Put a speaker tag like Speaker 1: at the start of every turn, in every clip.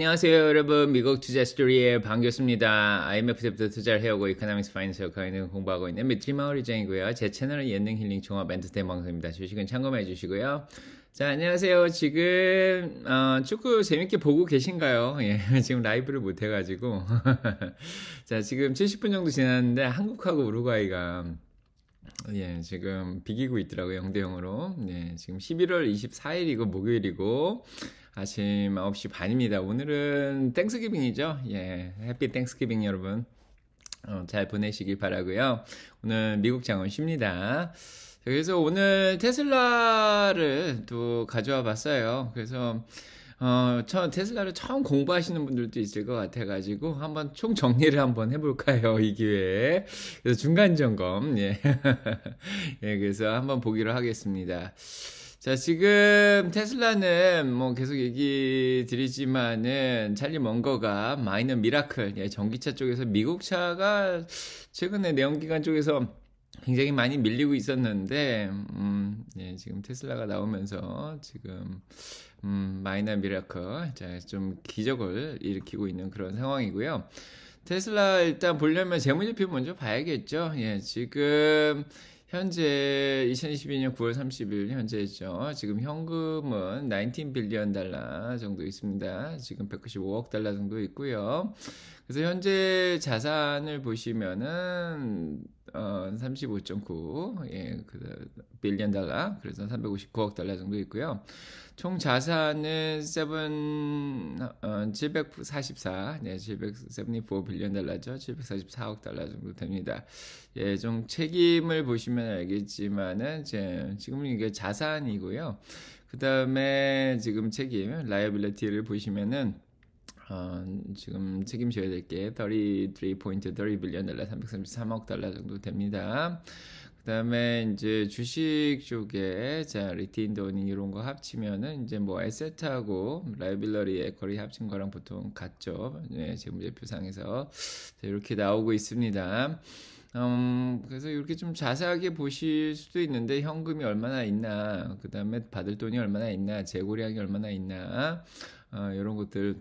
Speaker 1: 안녕하세요 여러분 미국 투자 스토리에 반갑습니다. IMF 때부터 투자를 해오고 이코나믹스 파이낸스 역할을 공부하고 있는 미트리 마우리장이고요. 제 채널은 예능 힐링 종합 엔터테인 방송입니다. 주식은 참고만 해주시고요. 자 안녕하세요 지금 어, 축구 재밌게 보고 계신가요? 예, 지금 라이브를 못 해가지고 자 지금 70분 정도 지났는데 한국하고 우루과이가 예, 지금 비기고 있더라고요. 0대 0으로. 예, 지금 11월 24일이고 목요일이고 아침 9시 반입니다. 오늘은 땡스기빙이죠. 예, 해피 땡스기빙 여러분. 어, 잘 보내시길 바라고요. 오늘 미국 장원 쉽니다. 그래서 오늘 테슬라를 또 가져와 봤어요. 그래서 어, 처 테슬라를 처음 공부하시는 분들도 있을 것 같아가지고, 한번 총 정리를 한번 해볼까요? 이 기회에. 그래서 중간 점검, 예. 예, 그래서 한번 보기로 하겠습니다. 자, 지금 테슬라는 뭐 계속 얘기 드리지만은 찰리 먼거가 마이너 미라클, 예, 전기차 쪽에서 미국 차가 최근에 내연기관 쪽에서 굉장히 많이 밀리고 있었는데, 음, 예, 지금 테슬라가 나오면서 지금, 음, 마이너 미라클, 자, 좀 기적을 일으키고 있는 그런 상황이고요. 테슬라 일단 보려면 재무제표 먼저 봐야겠죠. 예, 지금 현재 2022년 9월 30일 현재죠. 지금 현금은 19 빌리언 달러 정도 있습니다. 지금 195억 달러 정도 있고요. 그래서 현재 자산을 보시면은 어, 35.9 예, 그 빌리언 달러 그래서 359억 달러 정도 있고요. 총 자산은 7 어, 744 네, 774 빌리언 달러죠. 744억 달러 정도 됩니다. 예, 좀 책임을 보시면 알겠지만은 제, 지금 이게 자산이고요. 그다음에 지금 책임 라이어빌리티를 보시면은 어, 지금 책임져야 될 게33.30 빌리언 달러, 333억 달러 정도 됩니다. 그 다음에 이제 주식 쪽에 자 리티인 돈이 이런 거 합치면은 이제 뭐 에셋하고 라이빌러리 에거리 합친 거랑 보통 같죠. 네, 재무제표상에서 자, 이렇게 나오고 있습니다. 음, 그래서 이렇게 좀 자세하게 보실 수도 있는데 현금이 얼마나 있나, 그 다음에 받을 돈이 얼마나 있나, 재고량이 얼마나 있나, 어, 이런 것들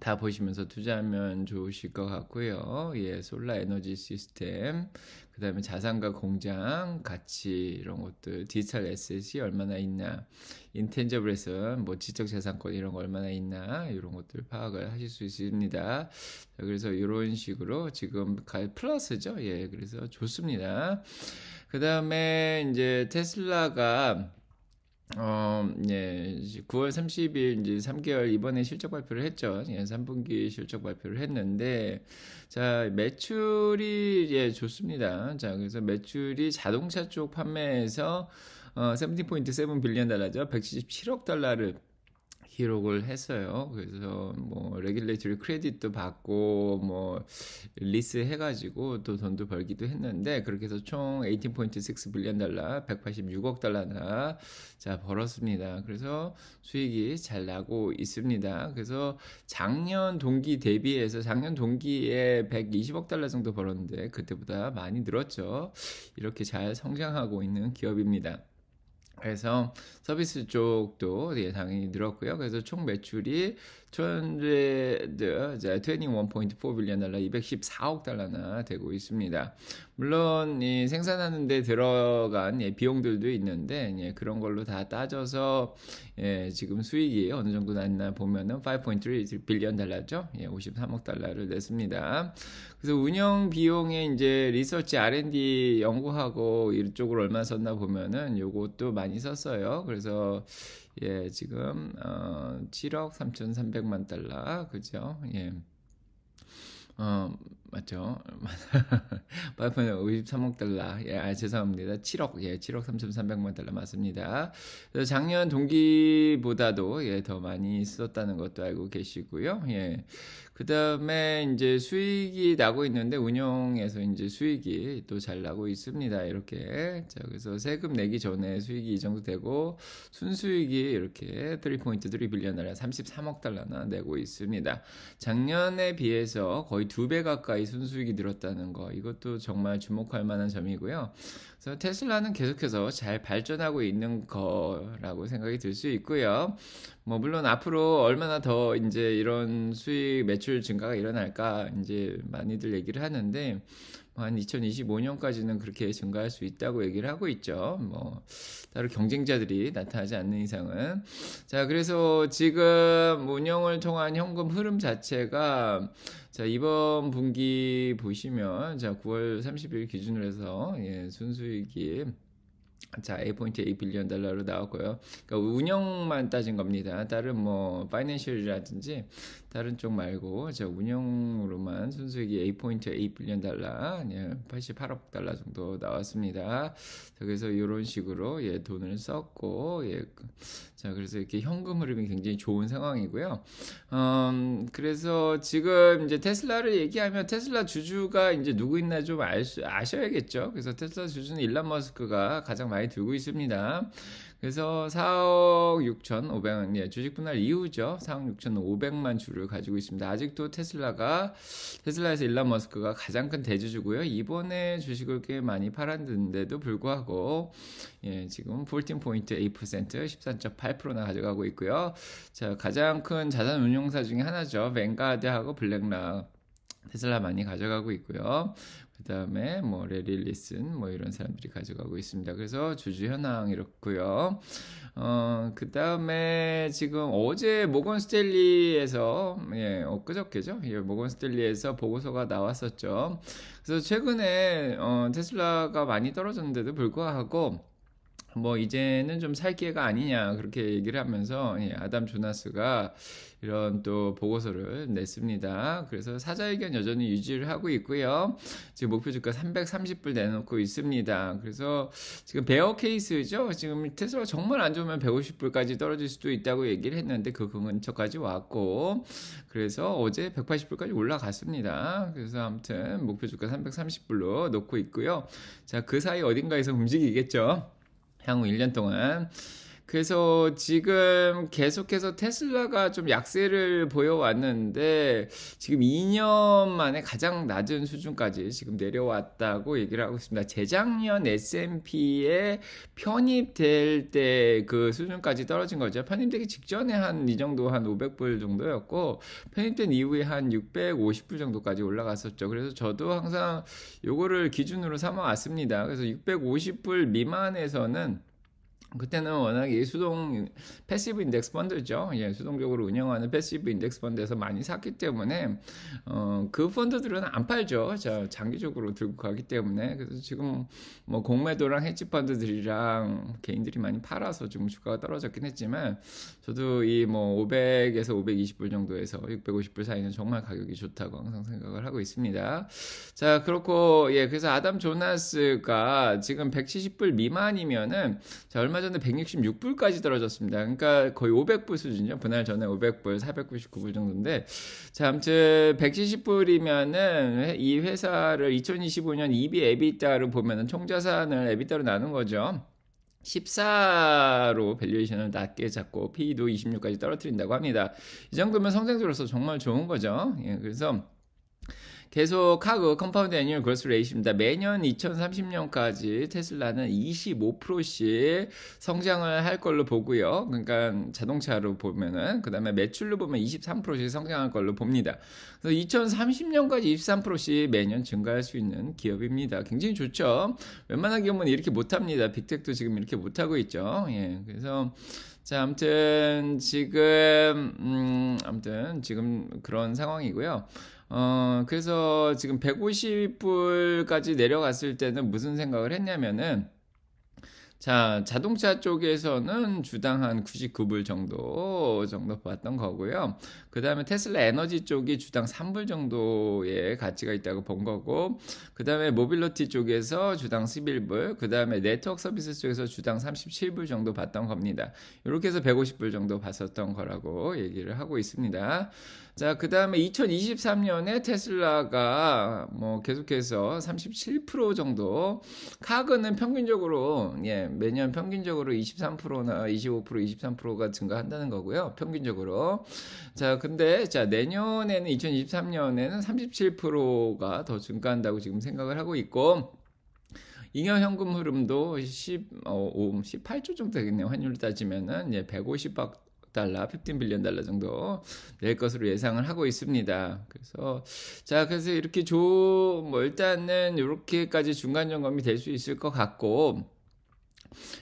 Speaker 1: 다 보시면서 투자하면 좋으실 것 같고요. 예, 솔라 에너지 시스템, 그 다음에 자산과 공장, 가치 이런 것들, 디지털 에셋이 얼마나 있나, 인텐저블 에셋, 뭐 지적 자산권 이런 거 얼마나 있나 이런 것들 파악을 하실 수 있습니다. 그래서 이런 식으로 지금 가, 플러스죠. 예, 그래서 좋습니다. 그 다음에 이제 테슬라가 어, 예, 9월 30일 이제 3개월 이번에 실적 발표를 했죠. 예, 3분기 실적 발표를 했는데 자, 매출이 예, 좋습니다. 자, 그래서 매출이 자동차 쪽 판매에서 어, 17.7 빌리언 달러죠. 177억 달러를 기록을 했어요. 그래서 뭐 레귤레이터리 크레딧도 받고 뭐 리스 해가지고 또 돈도 벌기도 했는데 그렇게 해서 총 18.6 빌리언 달러, 186억 달러나 자 벌었습니다. 그래서 수익이 잘 나고 있습니다. 그래서 작년 동기 대비해서 작년 동기에 120억 달러 정도 벌었는데 그때보다 많이 늘었죠. 이렇게 잘 성장하고 있는 기업입니다. 그래서 서비스 쪽도 예, 상이 늘었고요. 그래서 총 매출이 트렌드 이제 21.4 빌리언 달러, 214억 달러나 되고 있습니다. 물론 이 생산하는데 들어간 예, 비용들도 있는데 예, 그런 걸로 다 따져서 예, 지금 수익이 어느 정도 났나 보면은 5.3 빌리언 달러죠. 예, 53억 달러를 냈습니다. 그래서 운영 비용에 이제 리서치 R&D 연구하고 이쪽으로 얼마 썼나 보면은 요것도 많이 썼어요. 그래서 예, 지금 어, 7억 3,300만 달러. 그죠? 예. 어, 맞죠? 8 53억 달러. 예, 아, 죄송합니다. 7억. 예, 7억 3,300만 달러 맞습니다. 그래서 작년 동기보다도 예, 더 많이 썼다는 것도 알고 계시고요. 예. 그다음에 이제 수익이 나고 있는데 운영에서 이제 수익이 또 잘 나고 있습니다. 이렇게. 자, 그래서 세금 내기 전에 수익이 이 정도 되고 순수익이 이렇게 3.3포인트 빌리언 달러 33억 달러나 내고 있습니다. 작년에 비해서 거의 두 배 가까이 주가 순수익이 늘었다는 거 이것도 정말 주목할 만한 점이고요. 그래서 테슬라는 계속해서 잘 발전하고 있는 거라고 생각이 들 수 있고요. 뭐 물론 앞으로 얼마나 더 이제 이런 수익 매출 증가가 일어날까 이제 많이들 얘기를 하는데 한 2025년까지는 그렇게 증가할 수 있다고 얘기를 하고 있죠. 뭐 따로 경쟁자들이 나타나지 않는 이상은 자 그래서 지금 운영을 통한 현금 흐름 자체가 자 이번 분기 보시면 자 9월 30일 기준으로 해서 예, 순수익이 자, 8.8 빌리언 달러로 나왔고요. 그러니까 운영만 따진 겁니다. 다른 뭐 파이낸셜이라든지 다른 쪽 말고 제 운영으로만 순수익이 A 포인트 8 빌리언 달러, 88억 예, 달러 정도 나왔습니다. 그래서 이런 식으로 예 돈을 썼고 예자 그래서 이렇게 현금 흐름이 굉장히 좋은 상황이고요. 음 그래서 지금 이제 테슬라를 얘기하면 테슬라 주주가 이제 누구 있나 좀 알 수, 아셔야겠죠. 그래서 테슬라 주주는 일란 머스크가 가장 많이 들고 있습니다. 그래서 4억 6,500만 예, 주식 분할 이후죠. 4억 6,500만 주를 가지고 있습니다. 아직도 테슬라가 테슬라에서 일론 머스크가 가장 큰 대주주고요. 이번에 주식을 꽤 많이 팔았는데도 불구하고 예, 지금 14.8% 14.8%나 가져가고 있고요. 자, 가장 큰 자산 운용사 중에 하나죠. 뱅가드하고 블랙락 테슬라 많이 가져가고 있고요. 그 다음에 뭐 레릴리슨 뭐 이런 사람들이 가져가고 있습니다. 그래서 주주 현황 이렇고요. 어, 그 다음에 지금 어제 모건 스탠리에서 예, 엊그저께죠? 어, 예, 모건 스탠리에서 보고서가 나왔었죠. 그래서 최근에 어, 테슬라가 많이 떨어졌는데도 불구하고 뭐 이제는 좀 살 기회가 아니냐 그렇게 얘기를 하면서 예, 아담 조나스가 이런 또 보고서를 냈습니다. 그래서 사자의견 여전히 유지를 하고 있고요. 지금 목표 주가 330불 내놓고 있습니다. 그래서 지금 베어 케이스죠. 지금 테슬라 정말 안 좋으면 150불까지 떨어질 수도 있다고 얘기를 했는데 그 근처까지 왔고 그래서 어제 180불까지 올라갔습니다. 그래서 아무튼 목표 주가 330불로 놓고 있고요. 자, 그 사이 어딘가에서 움직이겠죠. 향후 1년 동안 그래서 지금 계속해서 테슬라가 좀 약세를 보여왔는데 지금 2년 만에 가장 낮은 수준까지 지금 내려왔다고 얘기를 하고 있습니다. 재작년 S&P에 편입될 때 그 수준까지 떨어진 거죠. 편입되기 직전에 한 이 정도 한 500불 정도였고 편입된 이후에 한 650불 정도까지 올라갔었죠. 그래서 저도 항상 요거를 기준으로 삼아 왔습니다. 그래서 650불 미만에서는 그때는 워낙 예 수동 패시브 인덱스 펀드죠. 예, 수동적으로 운영하는 패시브 인덱스 펀드에서 많이 샀기 때문에 어, 그 펀드들은 안 팔죠. 자, 장기적으로 들고 가기 때문에 그래서 지금 뭐 공매도랑 헤지 펀드들이랑 개인들이 많이 팔아서 지금 주가가 떨어졌긴 했지만 저도 이 뭐 500에서 520불 정도에서 650불 사이는 정말 가격이 좋다고 항상 생각을 하고 있습니다. 자, 그렇고 예, 그래서 아담 조나스가 지금 170불 미만이면은 자, 얼마 얼마 전에 166불까지 떨어졌습니다. 그러니까 거의 500불 수준이죠. 분할 전에 500불, 499불 정도인데. 자, 아무튼 170불이면은 이 회사를 2025년 EB 에비타로 보면은 총자산을 e 에비타로 나눈 거죠. 14로 밸류에이션을 낮게 잡고 PE도 26까지 떨어뜨린다고 합니다. 이 정도면 성장주로서 정말 좋은 거죠. 예, 그래서 계속하고 컴파운드 애니얼 그로스 레이시입니다. 매년 2030년까지 테슬라는 25%씩 성장을 할 걸로 보고요. 그러니까 자동차로 보면은 그다음에 매출로 보면 23%씩 성장할 걸로 봅니다. 그래서 2030년까지 23%씩 매년 증가할 수 있는 기업입니다. 굉장히 좋죠. 웬만한 기업은 이렇게 못 합니다. 빅텍도 지금 이렇게 못 하고 있죠. 예. 그래서 자, 아무튼 지금 음, 아무튼 지금 그런 상황이고요. 어, 그래서 지금 150불까지 내려갔을 때는 무슨 생각을 했냐면은, 자, 자동차 쪽에서는 주당 한 99불 정도 정도 봤던 거고요. 그다음에 테슬라 에너지 쪽이 주당 3불 정도의 가치가 있다고 본 거고. 그다음에 모빌리티 쪽에서 주당 11불, 그다음에 네트워크 서비스 쪽에서 주당 37불 정도 봤던 겁니다. 이렇게 해서 150불 정도 봤었던 거라고 얘기를 하고 있습니다. 자, 그 다음에 2023년에 테슬라가 뭐 계속해서 37% 정도, 카그는 평균적으로, 예, 매년 평균적으로 23%나 25%, 23%가 증가한다는 거고요. 평균적으로. 자, 근데, 자, 내년에는 2023년에는 37%가 더 증가한다고 지금 생각을 하고 있고, 잉여 현금 흐름도 10, 어, 18조 정도 되겠네요. 환율 따지면은, 예, 150박, 달러, 15 빌리언 달러 정도 낼 것으로 예상을 하고 있습니다. 그래서 자, 그래서 이렇게 조뭐 일단은 이렇게까지 중간 점검이 될 수 있을 것 같고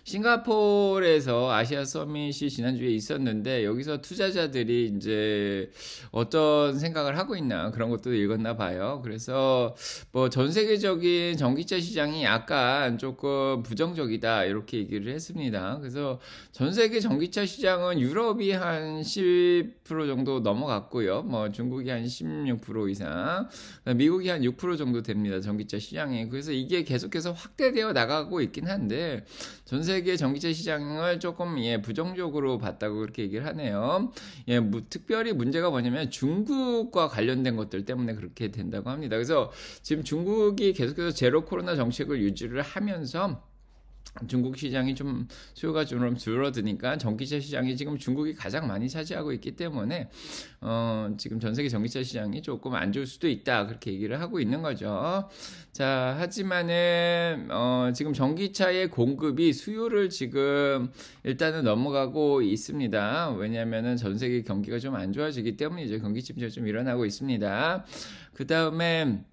Speaker 1: 싱가포르에서 아시아 서밋이 지난주에 있었는데 여기서 투자자들이 이제 어떤 생각을 하고 있나 그런 것도 읽었나 봐요. 그래서 뭐 전 세계적인 전기차 시장이 약간 조금 부정적이다 이렇게 얘기를 했습니다. 그래서 전 세계 전기차 시장은 유럽이 한 10% 정도 넘어갔고요. 뭐 중국이 한 16% 이상, 미국이 한 6% 정도 됩니다. 전기차 시장이. 그래서 이게 계속해서 확대되어 나가고 있긴 한데 전 세계 전기차 시장을 조금 예 부정적으로 봤다고 그렇게 얘기를 하네요. 예, 뭐, 특별히 문제가 뭐냐면 중국과 관련된 것들 때문에 그렇게 된다고 합니다. 그래서 지금 중국이 계속해서 제로 코로나 정책을 유지를 하면서 중국 시장이 좀 수요가 좀 줄어드니까 전기차 시장이 지금 중국이 가장 많이 차지하고 있기 때문에 어 지금 전 세계 전기차 시장이 조금 안 좋을 수도 있다 그렇게 얘기를 하고 있는 거죠. 자 하지만은 어 지금 전기차의 공급이 수요를 지금 일단은 넘어가고 있습니다. 왜냐하면은 전 세계 경기가 좀 안 좋아지기 때문에 이제 경기 침체가 좀 일어나고 있습니다. 그 다음에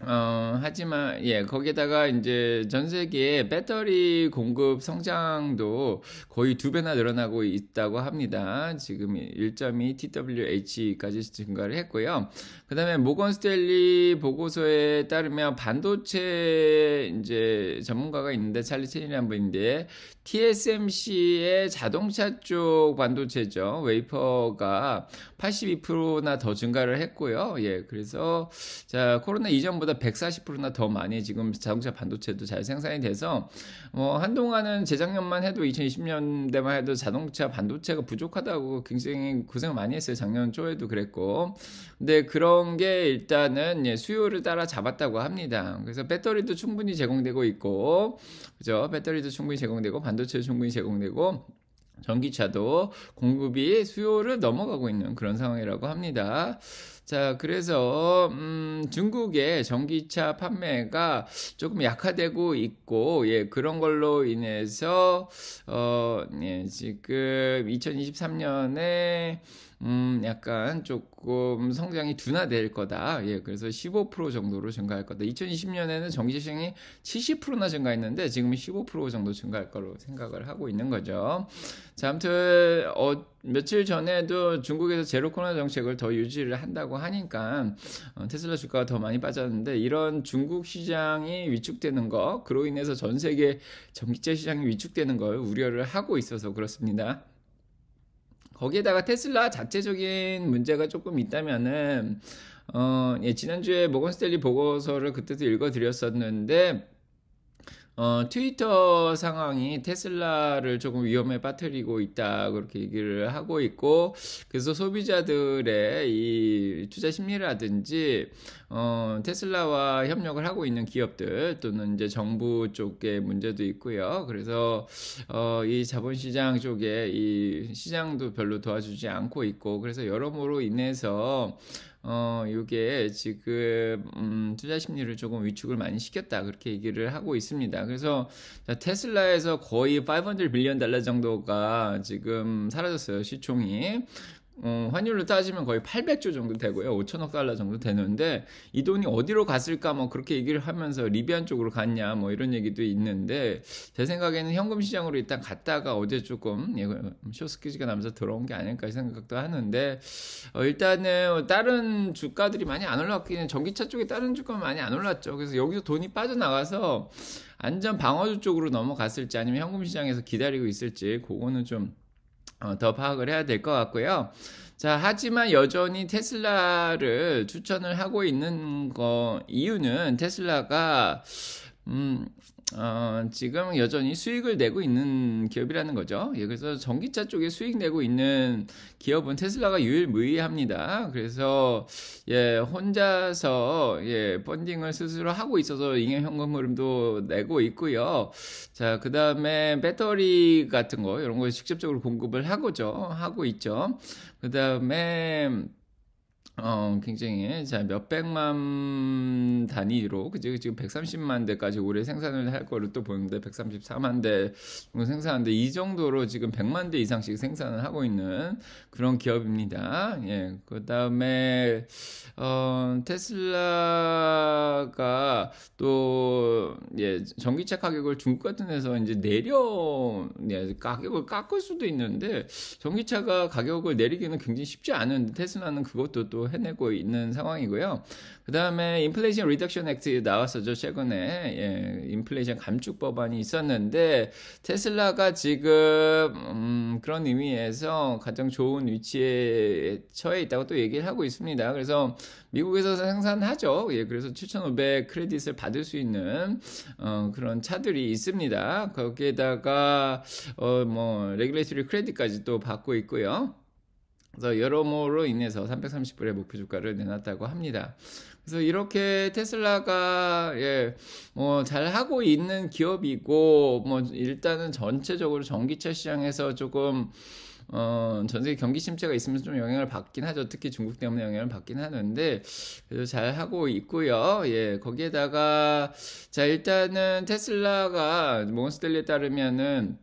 Speaker 1: 어, 하지만, 예, 거기다가 이제 전 세계에 배터리 공급 성장도 거의 두 배나 늘어나고 있다고 합니다. 지금 1.2 TWH까지 증가를 했고요. 그 다음에 모건 스텔리 보고서에 따르면 반도체 이제 전문가가 있는데, 찰리 체인이라는 분인데, TSMC의 자동차 쪽 반도체죠. 웨이퍼가 82%나 더 증가를 했고요. 예, 그래서, 자, 코로나 이전보다 전보다 140%나 더 많이 지금 자동차 반도체도 잘 생산이 돼서 뭐 한동안은 재작년만 해도 2020년대만 해도 자동차 반도체가 부족하다고 굉장히 고생 많이 했어요. 작년 초에도 그랬고. 근데 그런 게 일단은 예, 수요를 따라 잡았다고 합니다. 그래서 배터리도 충분히 제공되고 있고, 그죠? 배터리도 충분히 제공되고, 반도체도 충분히 제공되고, 전기차도 공급이 수요를 넘어가고 있는 그런 상황이라고 합니다. 자, 그래서 음, 중국의 전기차 판매가 조금 약화되고 있고 예, 그런 걸로 인해서 어, 예, 지금 2023년에 음, 약간 조금 성장이 둔화될 거다. 예, 그래서 15% 정도로 증가할 거다. 2020년에는 정시장이 70%나 증가했는데 지금은 15% 정도 증가할 거로 생각을 하고 있는 거죠. 자, 아무튼 어, 며칠 전에도 중국에서 제로 코로나 정책을 더 유지를 한다고 하니까 어, 테슬라 주가가 더 많이 빠졌는데 이런 중국 시장이 위축되는 거, 그로 인해서 전 세계 전기차 시장이 위축되는 걸 우려를 하고 있어서 그렇습니다. 거기에다가 테슬라 자체적인 문제가 조금 있다면은 어, 예, 지난주에 모건스텔리 보고서를 그때도 읽어드렸었는데 어, 트위터 상황이 테슬라를 조금 위험에 빠뜨리고 있다 그렇게 얘기를 하고 있고 그래서 소비자들의 이 투자 심리라든지 어, 테슬라와 협력을 하고 있는 기업들 또는 이제 정부 쪽의 문제도 있고요. 그래서 어, 이 자본시장 쪽에 이 시장도 별로 도와주지 않고 있고 그래서 여러모로 인해서 어, 요게 지금 음, 투자 심리를 조금 위축을 많이 시켰다 그렇게 얘기를 하고 있습니다. 그래서 자, 테슬라에서 거의 500 빌리언 달러 정도가 지금 사라졌어요 시총이. 어, 환율로 따지면 거의 800조 정도 되고요. 5천억 달러 정도 되는데 이 돈이 어디로 갔을까 뭐 그렇게 얘기를 하면서 리비안 쪽으로 갔냐 뭐 이런 얘기도 있는데 제 생각에는 현금 시장으로 일단 갔다가 어제 조금 예, 쇼스키즈가 나면서 들어온 게 아닐까 생각도 하는데 어, 일단은 다른 주가들이 많이 안 올랐기는 전기차 쪽에 다른 주가 많이 안 올랐죠. 그래서 여기서 돈이 빠져나가서 안전 방어주 쪽으로 넘어갔을지 아니면 현금 시장에서 기다리고 있을지 그거는 좀 어, 더 파악을 해야 될 것 같고요. 자, 하지만 여전히 테슬라를 추천을 하고 있는 거 이유는 테슬라가 음, 어, 지금 여전히 수익을 내고 있는 기업이라는 거죠. 여기서 예, 전기차 쪽에 수익 내고 있는 기업은 테슬라가 유일무이합니다. 그래서 예, 혼자서 예, 펀딩을 스스로 하고 있어서 잉여 현금 흐름도 내고 있고요. 자, 그다음에 배터리 같은 거 이런 거 직접적으로 공급을 하고죠. 하고 있죠. 그다음에 어, 굉장히 자 몇백만 단위로 그죠 지금 130만 대까지 올해 생산을 할 거를 또 보는데 134만 대 정도 생산하는데 이 정도로 지금 100만 대 이상씩 생산을 하고 있는 그런 기업입니다. 예. 그다음에 어 테슬라가 또 예, 전기차 가격을 중국 같은 데서 이제 내려 예, 가격을 깎을 수도 있는데 전기차가 가격을 내리기는 굉장히 쉽지 않은데 테슬라는 그것도 또또 해내고 있는 상황이고요. 그 다음에 인플레이션 리덕션 액트 나왔었죠. 최근에 예, 인플레이션 감축 법안이 있었는데 테슬라가 지금 음, 그런 의미에서 가장 좋은 위치에 처해 있다고 또 얘기를 하고 있습니다. 그래서 미국에서 생산하죠. 예, 그래서 7,500 크레딧을 받을 수 있는 어, 그런 차들이 있습니다. 거기에다가 어, 뭐 레귤레이터리 크레딧까지 또 받고 있고요. 그래서 여러모로 인해서 330불의 목표 주가를 내놨다고 합니다. 그래서 이렇게 테슬라가 예, 뭐잘 하고 있는 기업이고 뭐 일단은 전체적으로 전기차 시장에서 조금 어, 전 세계 경기 침체가 있으면서 좀 영향을 받긴 하죠. 특히 중국 때문에 영향을 받긴 하는데, 그래도 잘 하고 있고요. 예, 거기에다가, 자, 일단은 테슬라가 몬스텔리에 따르면은,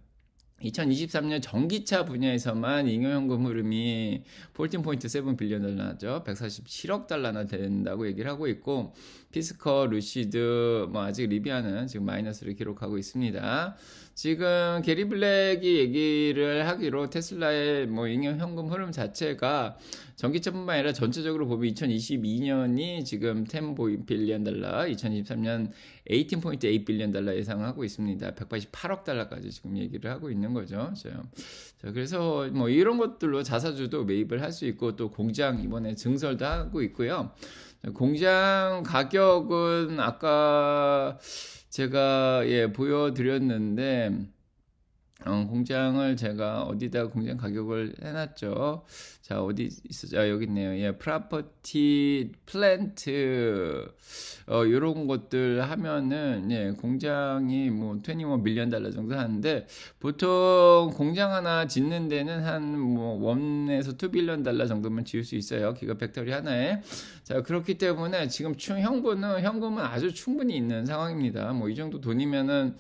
Speaker 1: 2023년 전기차 분야에서만 잉여현금 흐름이 14.7 빌리언 달러죠. 147억 달러나 된다고 얘기를 하고 있고 피스커, 루시드 뭐 아직 리비아는 지금 마이너스를 기록하고 있습니다. 지금 게리 블랙이 얘기를 하기로 테슬라의 뭐 잉여현금 흐름 자체가 전기차뿐만 아니라 전체적으로 보면 2022년이 지금 10 빌리언 달러, 2023년 18.8 빌리언 달러 예상하고 있습니다. 188억 달러까지 지금 얘기를 하고 있는 있는 거죠. 그렇죠? 자, 그래서 뭐 이런 것들로 자사주도 매입을 할 수 있고 또 공장 이번에 증설도 하고 있고요. 공장 가격은 아까 제가 예 보여드렸는데 어, 공장을 제가 어디다 공장 가격을 해놨죠. 자 어디 있었죠? 아, 여기 있네요. 예, 프라퍼티 플랜트 이런 어, 것들 하면은 예, 공장이 뭐21 밀리언 달러 정도 하는데 보통 공장 하나 짓는 데는 한뭐 원에서 2밀리언 달러 정도만 지을 수 있어요. 기가 팩토리 하나에 자 그렇기 때문에 지금 충 현금은 현금은 아주 충분히 있는 상황입니다. 뭐 이 정도 돈이면은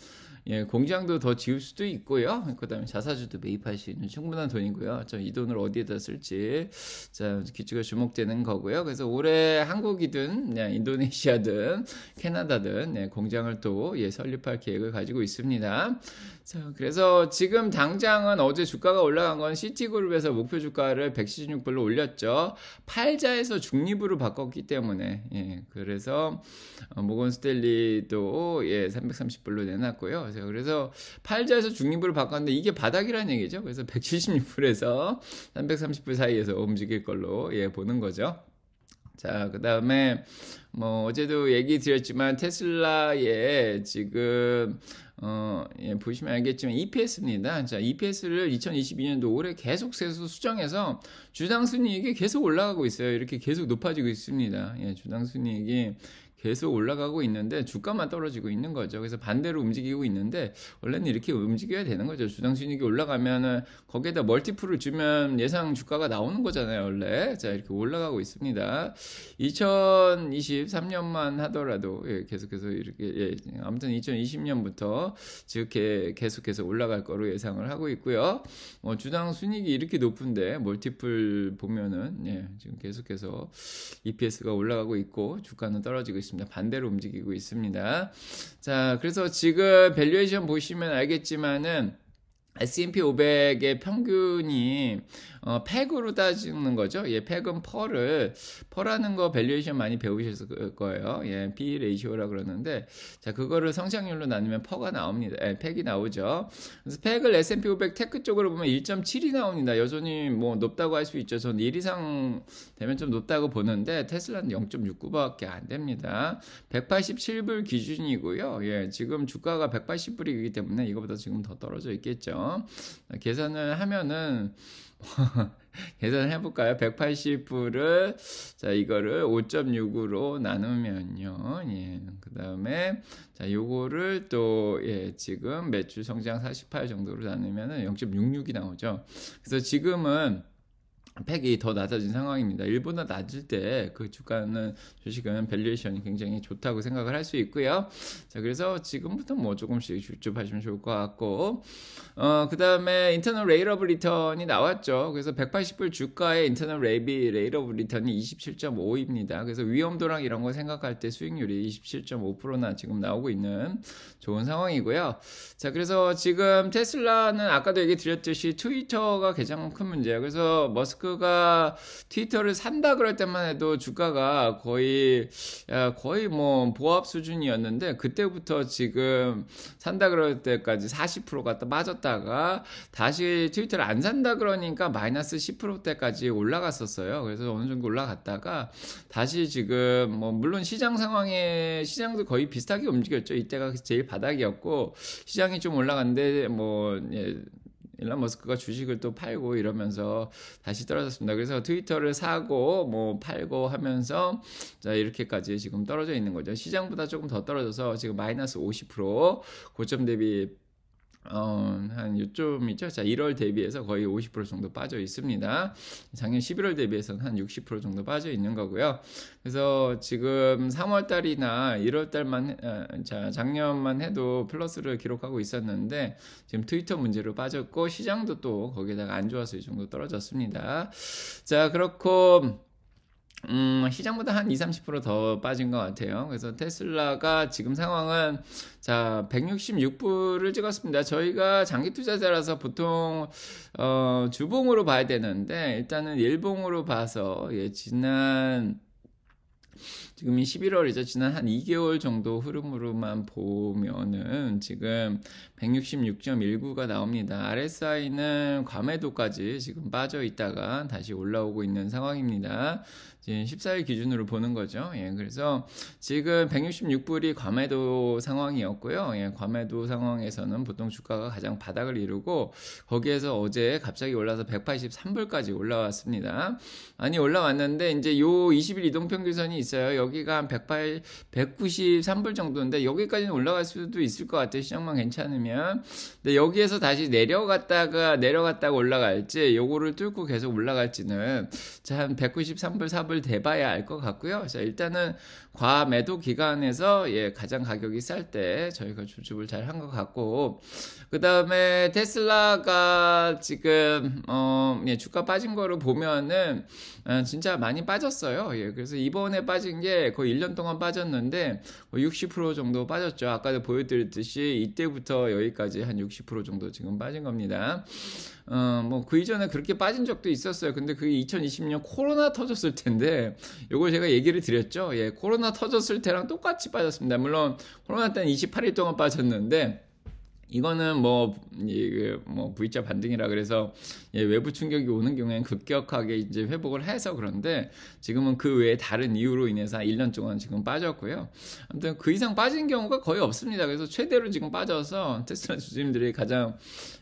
Speaker 1: 예, 공장도 더 지을 수도 있고요. 그다음에 자사주도 매입할 수 있는 충분한 돈이고요. 저 이 돈을 어디에다 쓸지 자기초가 주목되는 거고요. 그래서 올해 한국이든 예, 인도네시아든 캐나다든 예, 공장을 또 예, 설립할 계획을 가지고 있습니다. 자 그래서 지금 당장은 어제 주가가 올라간 건 시티그룹에서 목표 주가를 116불로 올렸죠. 팔자에서 중립으로 바꿨기 때문에 예, 그래서 어, 모건 스텔리도 예, 330불로 내놨고요. 나오세요. 그래서 팔자에서 중립부를 바꿨는데 이게 바닥이라는 얘기죠. 그래서 176불에서 330불 사이에서 움직일 걸로 예 보는 거죠. 자, 그 다음에, 뭐, 어제도 얘기 드렸지만, 테슬라의 지금, 어, 예, 보시면 알겠지만, EPS입니다. 자, EPS를 2022년도 올해 계속 세수 수정해서 주당 순이익이 계속 올라가고 있어요. 이렇게 계속 높아지고 있습니다. 예, 주당 순이익이 계속 올라가고 있는데 주가만 떨어지고 있는 거죠. 그래서 반대로 움직이고 있는데 원래는 이렇게 움직여야 되는 거죠. 주당 수익이 올라가면은 거기에다 멀티플을 주면 예상 주가가 나오는 거잖아요, 원래. 자, 이렇게 올라가고 있습니다. 2023년만 하더라도 예, 계속해서 이렇게 예, 아무튼 2020년부터 이렇게 계속해서 올라갈 거로 예상을 하고 있고요. 뭐 주당 순익이 이렇게 높은데 멀티플 보면은 예, 지금 계속해서 EPS가 올라가고 있고 주가는 떨어지고 있습니다. 있습니다. 반대로 움직이고 있습니다. 자, 그래서 지금 밸류에이션 보시면 알겠지만은 S&P 500의 평균이 어, 팩으로 따지는 거죠. 예, 팩은 퍼를 퍼라는 거 밸류에이션 많이 배우셨을 거예요. 예, P 레이시오라 그러는데 자 그거를 성장률로 나누면 퍼가 나옵니다. 예, 팩이 나오죠. 그래서 팩을 S&P 500 테크 쪽으로 보면 1.7이 나옵니다. 여전히 뭐 높다고 할 수 있죠. 전1 이상 되면 좀 높다고 보는데 테슬라는 0.69밖에 안 됩니다. 187불 기준이고요. 예, 지금 주가가 180불이기 때문에 이거보다 지금 더 떨어져 있겠죠. 거예요. 계산을 하면은 계산을 해볼까요? 180불을 자 이거를 5.6으로 나누면요. 예. 그 다음에 자 요거를 또 예, 지금 매출 성장 48 정도로 나누면은 0.66이 나오죠. 그래서 지금은 팩이 더 낮아진 상황입니다. 일보다 낮을 때 그 주가는 주식은 밸류에이션이 굉장히 좋다고 생각을 할 수 있고요. 자, 그래서 지금부터 뭐 조금씩 주줍하시면 좋을 것 같고, 어, 그 다음에 인터널 레이 러브 리턴이 나왔죠. 그래서 180불 주가의 인터널 레이비 레이 오브 리턴이 27.5입니다. 그래서 위험도랑 이런 거 생각할 때 수익률이 27.5%나 지금 나오고 있는 좋은 상황이고요. 자, 그래서 지금 테슬라는 아까도 얘기 드렸듯이 트위터가 가장 큰 문제예요. 그래서 머스크 마스크가 트위터를 산다 그럴 때만 해도 주가가 거의 거의 뭐 보합 수준이었는데 그때부터 지금 산다 그럴 때까지 40%가 빠졌다가 다시 트위터를 안 산다 그러니까 마이너스 1 0때까지 올라갔었어요. 그래서 어느 정도 올라갔다가 다시 지금 뭐 물론 시장 상황에 시장도 거의 비슷하게 움직였죠. 이때가 제일 바닥이었고 시장이 좀 올라갔는데 뭐 예, 일론 머스크가 주식을 또 팔고 이러면서 다시 떨어졌습니다. 그래서 트위터를 사고 뭐 팔고 하면서 자 이렇게까지 지금 떨어져 있는 거죠. 시장보다 조금 더 떨어져서 지금 마이너스 50% 고점 대비 어, 한요점이죠 자, 1월 대비해서 거의 50% 정도 빠져 있습니다. 작년 11월 대비해서는 한 60% 정도 빠져 있는 거고요. 그래서 지금 3월 달이나 1월 달만 어, 자, 작년만 해도 플러스를 기록하고 있었는데 지금 트위터 문제로 빠졌고 시장도 또 거기에다가 안 좋아서 이 정도 떨어졌습니다. 자, 그렇고 음, 시장보다 한 20, 30%더 빠진 것 같아요. 그래서 테슬라가 지금 상황은 자, 166불을 찍었습니다. 저희가 장기 투자자라서 보통 어, 주봉으로 봐야 되는데 일단은 일봉으로 봐서 예, 지난 지금이 11월이죠. 지난 한 2개월 정도 흐름으로만 보면은 지금 166.19가 나옵니다. RSI는 과매도까지 지금 빠져 있다가 다시 올라오고 있는 상황입니다. 14일 기준으로 보는 거죠. 예, 그래서 지금 166불이 과매도 상황이었고요. 예, 과매도 상황에서는 보통 주가가 가장 바닥을 이루고 거기에서 어제 갑자기 올라서 183불까지 올라왔습니다. 아니 올라왔는데 이제 요 20일 이동평균선이 있어요. 여기가 한 108, 193불 정도인데 여기까지는 올라갈 수도 있을 것 같아요. 시장만 괜찮으면. 근데 여기에서 다시 내려갔다가 내려갔다가 올라갈지 요거를 뚫고 계속 올라갈지는 한 193불 4불 대봐야 알 것 같고요. 자, 일단은 과매도 기간에서 예, 가장 가격이 쌀 때 저희가 주집을 잘 한 것 같고 그 다음에 테슬라가 지금 어, 예, 주가 빠진 거로 보면은 어, 진짜 많이 빠졌어요. 예, 그래서 이번에 빠진 게 거의 1년 동안 빠졌는데 60% 정도 빠졌죠. 아까도 보여드렸듯이 이때부터 여기까지 한 60% 정도 지금 빠진 겁니다. 어, 뭐 그 이전에 그렇게 빠진 적도 있었어요. 근데 그게 2020년 코로나 터졌을 텐데 요걸 제가 얘기를 드렸죠. 예, 코로나 코로나 터졌을 때랑 똑같이 빠졌습니다. 물론 코로나 때는 28일 동안 빠졌는데 이거는 뭐, 이, 그, 뭐 V자 반등이라 그래서 예, 외부 충격이 오는 경우에는 급격하게 이제 회복을 해서 그런데 지금은 그 외에 다른 이유로 인해서 1년 동안 지금 빠졌고요. 아무튼 그 이상 빠진 경우가 거의 없습니다. 그래서 최대로 지금 빠져서 테슬라 주주님들이 가장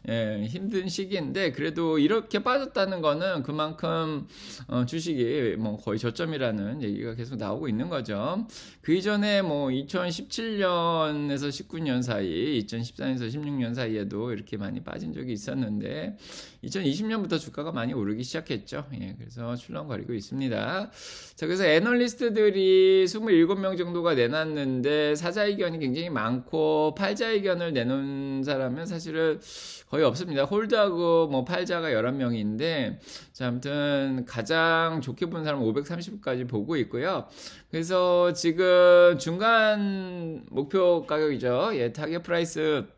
Speaker 1: 예, 힘든 시기인데 그래도 이렇게 빠졌다는 거는 그만큼 어, 주식이 뭐 거의 저점이라는 얘기가 계속 나오고 있는 거죠. 그 이전에 뭐 2017년에서 19년 사이, 2014년에서 16년 사이에도 이렇게 많이 빠진 적이 있었는데 2020 2020년부터 주가가 많이 오르기 시작했죠. 예, 그래서 출렁거리고 있습니다. 자, 그래서 애널리스트들이 27명 정도가 내놨는데 사자 의견이 굉장히 많고 팔자 의견을 내놓은 사람은 사실은 거의 없습니다. 홀드하고 뭐 팔자가 11명인데 자, 아무튼 가장 좋게 본 사람은 530까지 보고 있고요. 그래서 지금 중간 목표 가격이죠. 예, 타겟 프라이스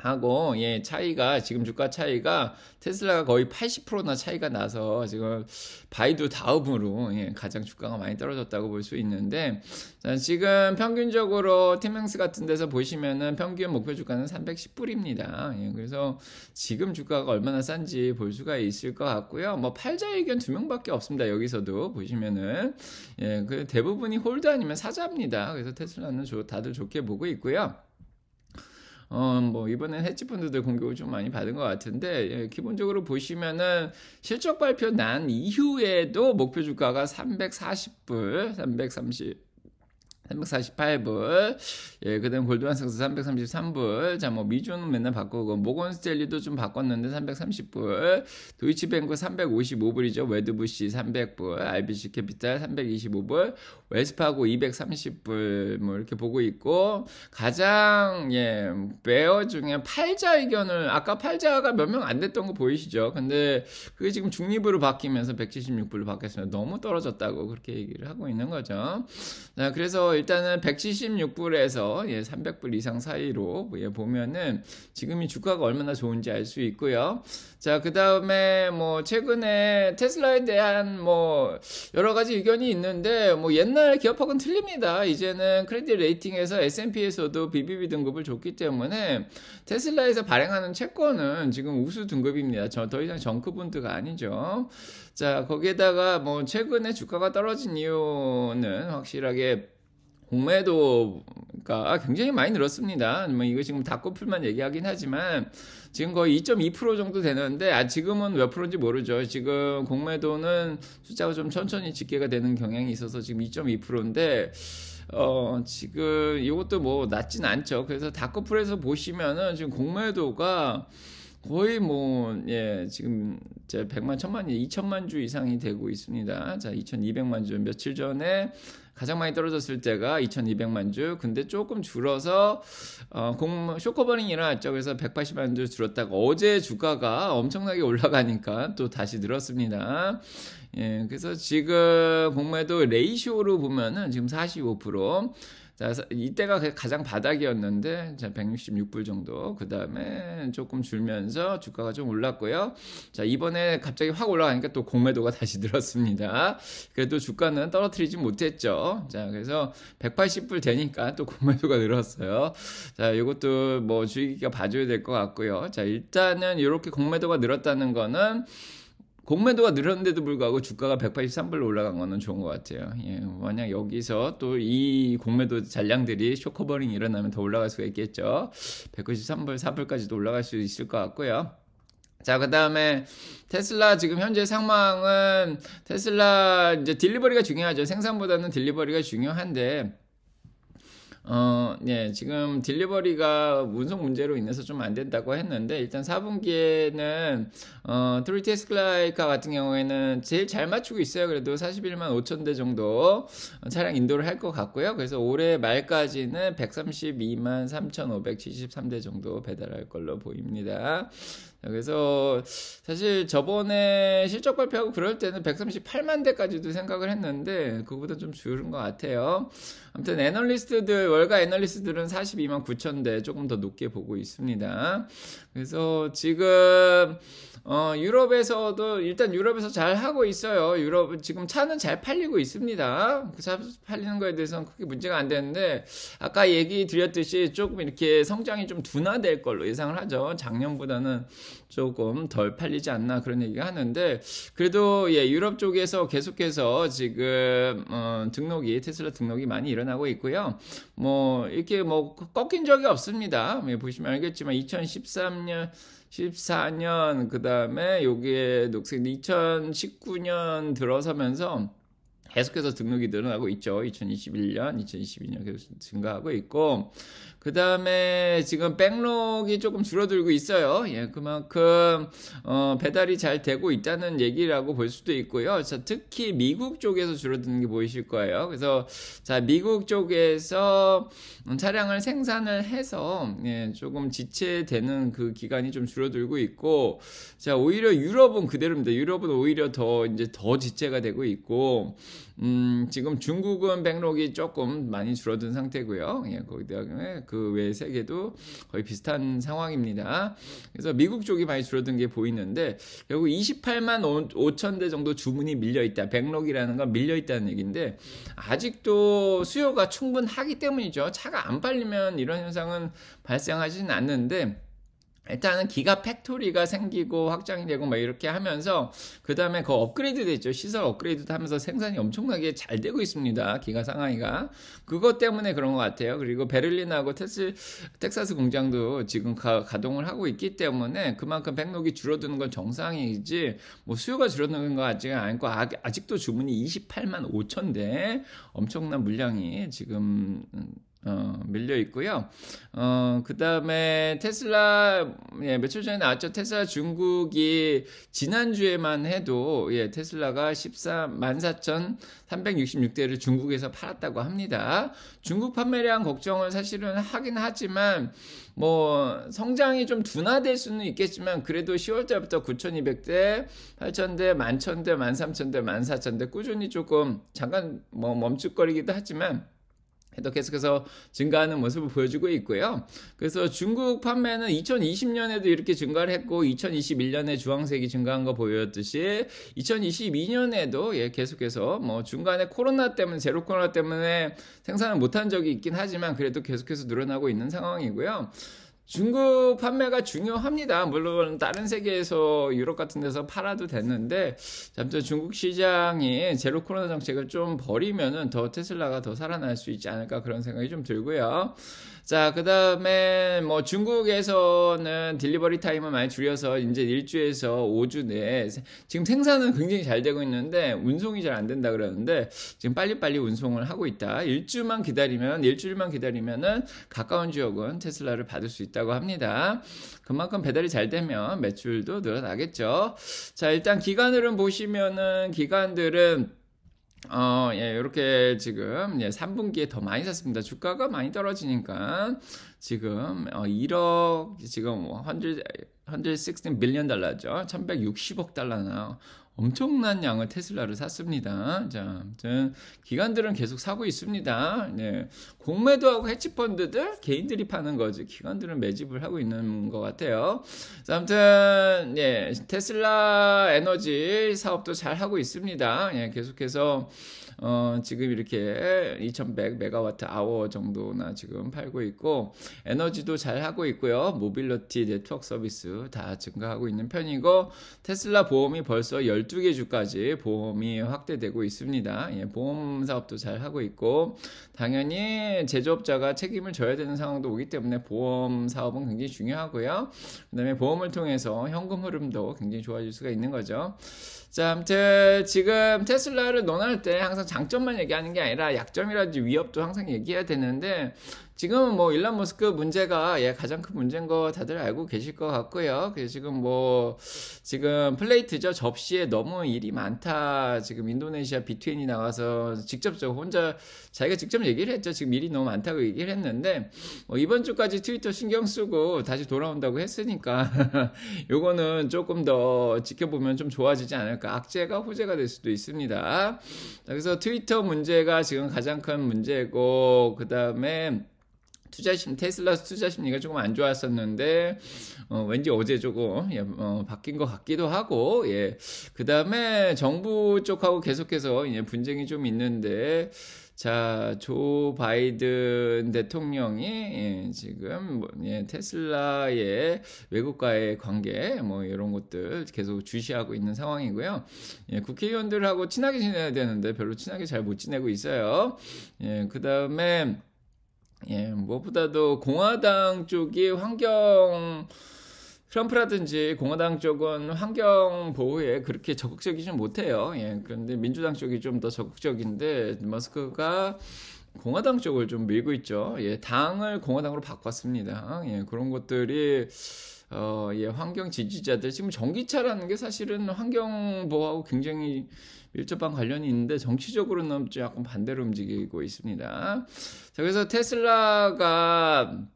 Speaker 1: 하고 예 차이가 지금 주가 차이가 테슬라가 거의 80%나 차이가 나서 지금 바이두 다음으로 예, 가장 주가가 많이 떨어졌다고 볼 수 있는데 자, 지금 평균적으로 팀명스 같은 데서 보시면은 평균 목표 주가는 310불입니다. 예, 그래서 지금 주가가 얼마나 싼지 볼 수가 있을 것 같고요. 뭐 팔자 의견 두 명밖에 없습니다. 여기서도 보시면은 예, 그 대부분이 홀드 아니면 사자입니다. 그래서 테슬라는 조, 다들 좋게 보고 있고요. 어, 뭐 이번엔 헤지펀드들 공격을 좀 많이 받은 것 같은데 예, 기본적으로 보시면은 실적 발표 난 이후에도 목표 주가가 340불, 330 348불. 예, 그다음 골드만삭스 333불. 자, 뭐 미주는 맨날 바꾸고 모건스텔리도 좀 바꿨는데 330불. 도이치뱅크 355불이죠. 웨드부시 300불. RBC 캐피탈 325불. 웨스파고 230불 뭐 이렇게 보고 있고 가장 예, 베어 중에 팔자 의견을 아까 팔자가 몇 명 안 됐던 거 보이시죠? 근데 그게 지금 중립으로 바뀌면서 176불로 바뀌었습니 너무 떨어졌다고 그렇게 얘기를 하고 있는 거죠. 자, 그래서 일단은 176불에서 예, 300불 이상 사이로 예, 보면은 지금이 주가가 얼마나 좋은지 알 수 있고요. 자, 그 다음에 뭐 최근에 테슬라에 대한 뭐 여러 가지 의견이 있는데 뭐 옛날 기업하고는 틀립니다. 이제는 크레딧 레이팅에서 S&P에서도 BBB 등급을 줬기 때문에 테슬라에서 발행하는 채권은 지금 우수 등급입니다. 저더 이상 정크본드가 아니죠. 자, 거기에다가 뭐 최근에 주가가 떨어진 이유는 확실하게 공매도 가 그러니까 굉장히 많이 늘었습니다. 뭐 이거 지금 닭꼬풀만 얘기하긴 하지만 지금 거의 2.2% 정도 되는데 아 지금은 몇 프로인지 모르죠. 지금 공매도는 숫자가 좀 천천히 집계가 되는 경향이 있어서 지금 2.2%인데 어 지금 이것도 뭐 낮진 않죠. 그래서 닭꼬풀에서 보시면은 지금 공매도가 거의 뭐, 예, 지금 제 100만, 1000만, 2000만 주 이상이 되고 있습니다. 자, 2200만 주. 며칠 전에 가장 많이 떨어졌을 때가 2200만 주. 근데 조금 줄어서, 어, 공, 쇼커버닝이 나어쪽에서 180만 주 줄었다가 어제 주가가 엄청나게 올라가니까 또 다시 늘었습니다. 예, 그래서 지금 공매도 레이쇼로 보면은 지금 45%. 자, 이때가 가장 바닥이었는데 자, 166불 정도. 그다음에 조금 줄면서 주가가 좀 올랐고요. 자, 이번에 갑자기 확 올라가니까 또 공매도가 다시 늘었습니다. 그래도 주가는 떨어뜨리지 못했죠. 자, 그래서 180불 되니까 또 공매도가 늘었어요. 자, 이것도 뭐 주의가 기 봐줘야 될 것 같고요. 자, 일단은 이렇게 공매도가 늘었다는 거는 공매도가 늘었는데도 불구하고 주가가 183불로 올라간 거는 좋은 것 같아요. 예, 만약 여기서 또 이 공매도 잔량들이 쇼커버링이 일어나면 더 올라갈 수가 있겠죠. 193불, 4불까지도 올라갈 수 있을 것 같고요. 자, 그 다음에 테슬라 지금 현재 상황은 테슬라 이제 딜리버리가 중요하죠. 생산보다는 딜리버리가 중요한데 어, 예, 지금 딜리버리가 운송 문제로 인해서 좀 안 된다고 했는데, 일단 4분기에는, 어, 트루티에스 클라이카 같은 경우에는 제일 잘 맞추고 있어요. 그래도 41만 5천 대 정도 어, 차량 인도를 할 것 같고요. 그래서 올해 말까지는 132만 3,573대 정도 배달할 걸로 보입니다. 그래서 사실 저번에 실적 발표하고 그럴 때는 138만 대까지도 생각을 했는데 그보다 좀 줄은 것 같아요. 아무튼 애널리스트들 월가 애널리스트들은 42만 9천 대 조금 더 높게 보고 있습니다. 그래서 지금 어, 유럽에서도 일단 유럽에서 잘 하고 있어요. 유럽 지금 차는 잘 팔리고 있습니다. 그 차 팔리는 거에 대해서는 크게 문제가 안 되는데 아까 얘기 드렸듯이 조금 이렇게 성장이 좀 둔화될 걸로 예상을 하죠. 작년보다는 조금 덜 팔리지 않나 그런 얘기가 하는데 그래도 예, 유럽 쪽에서 계속해서 지금 어, 등록이 테슬라 등록이 많이 일어나고 있고요. 뭐 이렇게 뭐 꺾인 적이 없습니다. 예, 보시면 알겠지만 2013년 14년 그다음에 요게 녹색 2019년 들어서면서 계속해서 등록이 늘어나고 있죠. 2021년, 2022년 계속 증가하고 있고 그 다음에 지금 백록이 조금 줄어들고 있어요. 예, 그만큼 어, 배달이 잘 되고 있다는 얘기라고 볼 수도 있고요. 자, 특히 미국 쪽에서 줄어드는 게 보이실 거예요. 그래서 자 미국 쪽에서 차량을 생산을 해서 예, 조금 지체되는 그 기간이 좀 줄어들고 있고 자 오히려 유럽은 그대로입니다. 유럽은 오히려 더 이제 더 지체가 되고 있고 음, 지금 중국은 백록이 조금 많이 줄어든 상태고요. 예, 거기다에그 외 세계도 거의 비슷한 상황입니다. 그래서 미국 쪽이 많이 줄어든 게 보이는데 결국 28만 5천 대 정도 주문이 밀려 있다. 백록이라는 건 밀려 있다는 얘기인데 아직도 수요가 충분하기 때문이죠. 차가 안 팔리면 이런 현상은 발생하지는 않는데 일단은 기가 팩토리가 생기고 확장이 되고 막 이렇게 하면서 그 다음에 그 업그레이드 됐죠 시설 업그레이드 하면서 생산이 엄청나게 잘 되고 있습니다 기가 상하이가 그것 때문에 그런 것 같아요 그리고 베를린하고 테스, 텍사스 공장도 지금 가, 동을 하고 있기 때문에 그만큼 백록이 줄어드는 건 정상이지 뭐 수요가 줄어드는 것 같지가 않고 아직도 주문이 28만 5천대 엄청난 물량이 지금 어, 밀려 있고요. 어, 그 다음에 테슬라, 예, 며칠 전에 나왔죠. 테슬라 중국이 지난주에만 해도, 예, 테슬라가 13, 14,366대를 중국에서 팔았다고 합니다. 중국 판매량 걱정을 사실은 하긴 하지만, 뭐, 성장이 좀 둔화될 수는 있겠지만, 그래도 10월 달부터 9,200대, 8,000대, 11,000대, 13,000대, 14,000대 꾸준히 조금 잠깐 뭐 멈칫거리기도 하지만, 또 계속해서 증가하는 모습을 보여주고 있고요. 그래서 중국 판매는 2020년에도 이렇게 증가를 했고 2021년에 주황색이 증가한 거 보였듯이 2022년에도 예, 계속해서 뭐 중간에 코로나 때문에 제로 코로나 때문에 생산을 못한 적이 있긴 하지만 그래도 계속해서 늘어나고 있는 상황이고요. 중국 판매가 중요합니다. 물론 다른 세계에서 유럽 같은 데서 팔아도 됐는데 잠무 중국 시장이 제로 코로나 정책을 좀 버리면은 더 테슬라가 더 살아날 수 있지 않을까 그런 생각이 좀 들고요. 자, 그 다음에 뭐 중국에서는 딜리버리 타임을 많이 줄여서 이제 일주에서 5주 내에 지금 생산은 굉장히 잘 되고 있는데 운송이 잘 안 된다 그러는데 지금 빨리빨리 운송을 하고 있다. 일주만 기다리면, 일주일만 기다리면은 가까운 지역은 테슬라를 받을 수 있다고 합니다. 그만큼 배달이 잘 되면 매출도 늘어나겠죠. 자, 일단 기간으은 보시면은 기간들은 어, 예, 이렇게 지금 예, 3분기에 더 많이 샀습니다. 주가가 많이 떨어지니까 지금 어, 1억 지금 100 뭐, 116 밀리언 달러죠. 1160억 달러나 엄청난 양을 테슬라를 샀습니다. 자, 아무튼 기관들은 계속 사고 있습니다. 네. 공매도하고 해치펀드들 개인들이 파는 거지 기관들은 매집을 하고 있는 것 같아요. 자, 아무튼 예, 테슬라 에너지 사업도 잘 하고 있습니다. 예, 계속해서 어, 지금 이렇게 2100 메가와트 아워 정도나 지금 팔고 있고 에너지도 잘 하고 있고요. 모빌러티 네트워크 서비스 다 증가하고 있는 편이고 테슬라 보험이 벌써 12개 주까지 보험이 확대되고 있습니다. 예, 보험 사업도 잘 하고 있고 당연히 제조업자가 책임을 져야 되는 상황도 오기 때문에 보험 사업은 굉장히 중요하고요. 그다음에 보험을 통해서 현금 흐름도 굉장히 좋아질 수가 있는 거죠. 자, 아무튼 지금 테슬라를 논할 때 항상 장점만 얘기하는 게 아니라 약점이라든지 위협도 항상 얘기해야 되는데 지금은 뭐일란 머스크 문제가 예, 가장 큰 문제인 거 다들 알고 계실 것 같고요. 그래서 지금 뭐 지금 플레이트죠 접시에 너무 일이 많다. 지금 인도네시아 비트윈이 나와서 직접적으로 혼자 자기가 직접 얘기를 했죠. 지금 일이 너무 많다고 얘기를 했는데 뭐 이번 주까지 트위터 신경 쓰고 다시 돌아온다고 했으니까 요거는 조금 더 지켜보면 좀 좋아지지 않을까. 악재가 호재가 될 수도 있습니다. 그래서 트위터 문제가 지금 가장 큰 문제고 그 다음에 투자심 테슬라 투자 심리가 조금 안 좋았었는데 어, 왠지 어제 조금 예, 어, 바뀐 것 같기도 하고 예. 그 다음에 정부 쪽하고 계속해서 이제 분쟁이 좀 있는데 자, 조 바이든 대통령이 예, 지금 뭐, 예, 테슬라의 외국과의 관계 뭐 이런 것들 계속 주시하고 있는 상황이고요. 예, 국회의원들하고 친하게 지내야 되는데 별로 친하게 잘 못 지내고 있어요. 예, 그다음에 예, 무엇보다도 공화당 쪽이 환경 트럼프라든지 공화당 쪽은 환경 보호에 그렇게 적극적이지 못해요. 예, 그런데 민주당 쪽이 좀 더 적극적인데 머스크가 공화당 쪽을 좀 밀고 있죠. 예, 당을 공화당으로 바꿨습니다. 예, 그런 것들이 어, 예, 환경 지지자들 지금 전기차라는 게 사실은 환경 보호하고 굉장히 밀접한 관련이 있는데 정치적으로는 좀 약간 반대로 움직이고 있습니다. 자, 그래서 테슬라가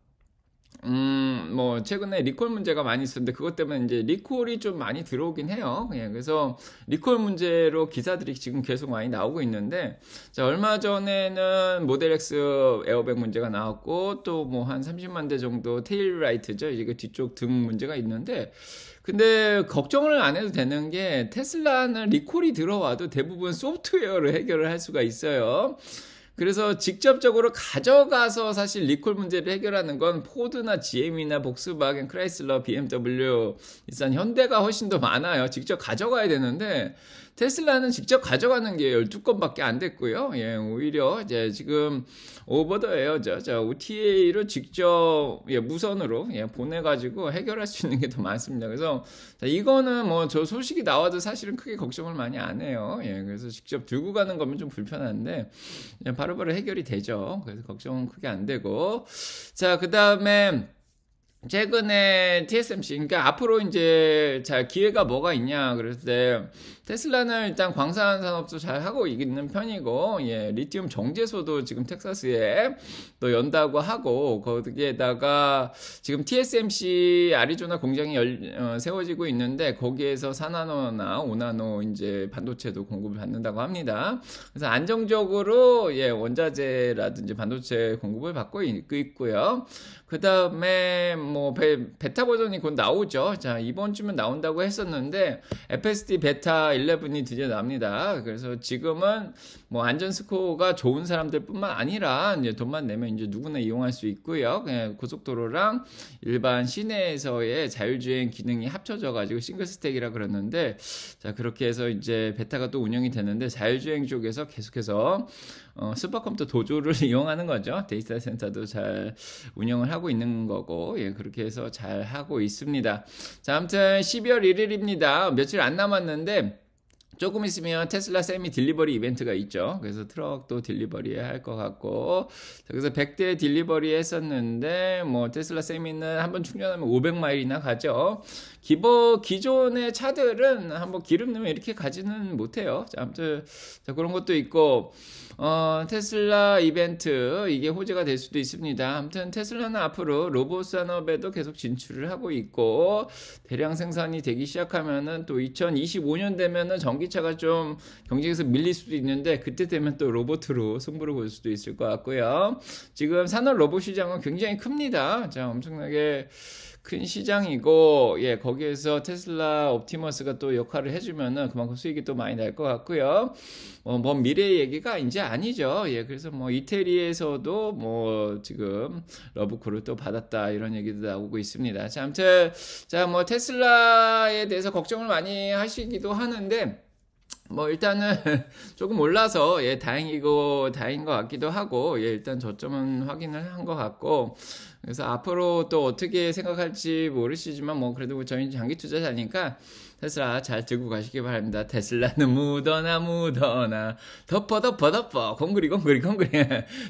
Speaker 1: 음, 뭐, 최근에 리콜 문제가 많이 있었는데, 그것 때문에 이제 리콜이 좀 많이 들어오긴 해요. 그냥 예, 그래서 리콜 문제로 기사들이 지금 계속 많이 나오고 있는데, 자, 얼마 전에는 모델 X 에어백 문제가 나왔고, 또 뭐 한 30만 대 정도 테일라이트죠. 이게 그 뒤쪽 등 문제가 있는데, 근데 걱정을 안 해도 되는 게 테슬라는 리콜이 들어와도 대부분 소프트웨어로 해결을 할 수가 있어요. 그래서 직접적으로 가져가서 사실 리콜 문제를 해결하는 건 포드나 GM이나 복스바겐, 크라이슬러, BMW, 일단 현대가 훨씬 더 많아요. 직접 가져가야 되는데 테슬라는 직접 가져가는 게 12건밖에 안 됐고요. 예, 오히려 이제 지금 오버더예요. 저, 저 OTA로 직접 예, 무선으로 예, 보내가지고 해결할 수 있는 게 더 많습니다. 그래서 자, 이거는 뭐 저 소식이 나와도 사실은 크게 걱정을 많이 안 해요. 예, 그래서 직접 들고 가는 거면 좀 불편한데 예, 바로바로 바로 해결이 되죠. 그래서 걱정은 크게 안 되고 자그 다음에 최근에 TSMC, 그러니까 앞으로 이제 자 기회가 뭐가 있냐 그랬을 때 테슬라는 일단 광산 산업도 잘 하고 있는 편이고, 예, 리튬 정제소도 지금 텍사스에 또 연다고 하고, 거기에다가 지금 TSMC 아리조나 공장이 열, 어, 세워지고 있는데, 거기에서 4나노나 5나노 이제 반도체도 공급을 받는다고 합니다. 그래서 안정적으로, 예, 원자재라든지 반도체 공급을 받고 있, 그 있고요. 그 다음에 뭐 베, 타 버전이 곧 나오죠. 자, 이번 주면 나온다고 했었는데, FSD 베타 11이 드디어 납니다. 그래서 지금은 뭐 안전 스코어가 좋은 사람들뿐만 아니라 이제 돈만 내면 이제 누구나 이용할 수 있고요. 그냥 예, 고속도로랑 일반 시내에서의 자율주행 기능이 합쳐져 가지고 싱글 스택이라 그러는데 자 그렇게 해서 이제 베타가 또 운영이 되는데 자율주행 쪽에서 계속해서 어, 슈퍼컴퓨터 도조를 이용하는 거죠. 데이터 센터도 잘 운영을 하고 있는 거고, 예, 그렇게 해서 잘 하고 있습니다. 자, 아무튼 12월 1일입니다. 며칠 안 남았는데, 조금 있으면 테슬라 세미 딜리버리 이벤트가 있죠. 그래서 트럭도 딜리버리 할 것 같고. 자, 그래서 100대 딜리버리 했었는데, 뭐, 테슬라 세미는 한번 충전하면 500마일이나 가죠. 기버 기존의 차들은 한번 기름 넣으면 이렇게 가지는 못해요. 자, 아무튼 자, 그런 것도 있고 어, 테슬라 이벤트 이게 호재가 될 수도 있습니다. 아무튼 테슬라는 앞으로 로봇 산업에도 계속 진출을 하고 있고 대량 생산이 되기 시작하면은 또 2025년 되면은 전기차가 좀 경쟁에서 밀릴 수도 있는데 그때 되면 또 로봇으로 승부를 볼 수도 있을 것 같고요. 지금 산업 로봇 시장은 굉장히 큽니다. 자, 엄청나게 큰 시장이고 예 거기에서 테슬라 옵티머스가 또 역할을 해주면은 그만큼 수익이 또 많이 날 것 같고요. 어, 뭐 미래의 얘기가 이제 아니죠. 예 그래서 뭐 이태리에서도 뭐 지금 러브콜을 또 받았다 이런 얘기도 나오고 있습니다. 자 아무튼 자 뭐 테슬라에 대해서 걱정을 많이 하시기도 하는데. 뭐 일단은 조금 올라서 예 다행이고 다행인 것 같기도 하고 예 일단 저점은 확인을 한 것 같고 그래서 앞으로 또 어떻게 생각할지 모르시지만 뭐 그래도 저희 장기 투자자니까 테슬라 잘 들고 가시기 바랍니다. 테슬라는 묻어나 묻어나 덮어 덮어 덮어 공구리 공구리 공구리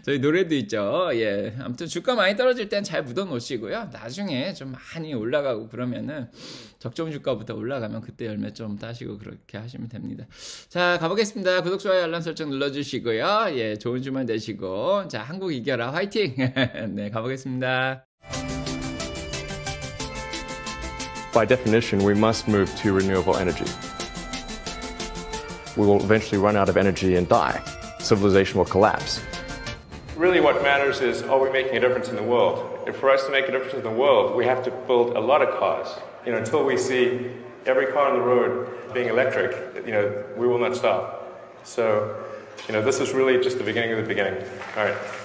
Speaker 1: 저희 노래도 있죠. 예, 아무튼 주가 많이 떨어질 땐 잘 묻어 놓으시고요. 나중에 좀 많이 올라가고 그러면은 적정 주가부터 올라가면 그때 열매 좀 따시고 그렇게 하시면 됩니다. 자 가보겠습니다. 구독 좋아요 알람 설정 눌러주시고요. 예, 좋은 주말 되시고 자 한국 이겨라 화이팅. 네 가보겠습니다. by definition, we must move to renewable energy. We will eventually run out of energy and die. Civilization will collapse. Really, what matters is are we making a difference in the world? And for us to make a difference in the world, we have to build a lot of cars. You know, until we see every car on the road being electric, you know, we will not stop. So, you know, this is really just the beginning of the beginning. All right.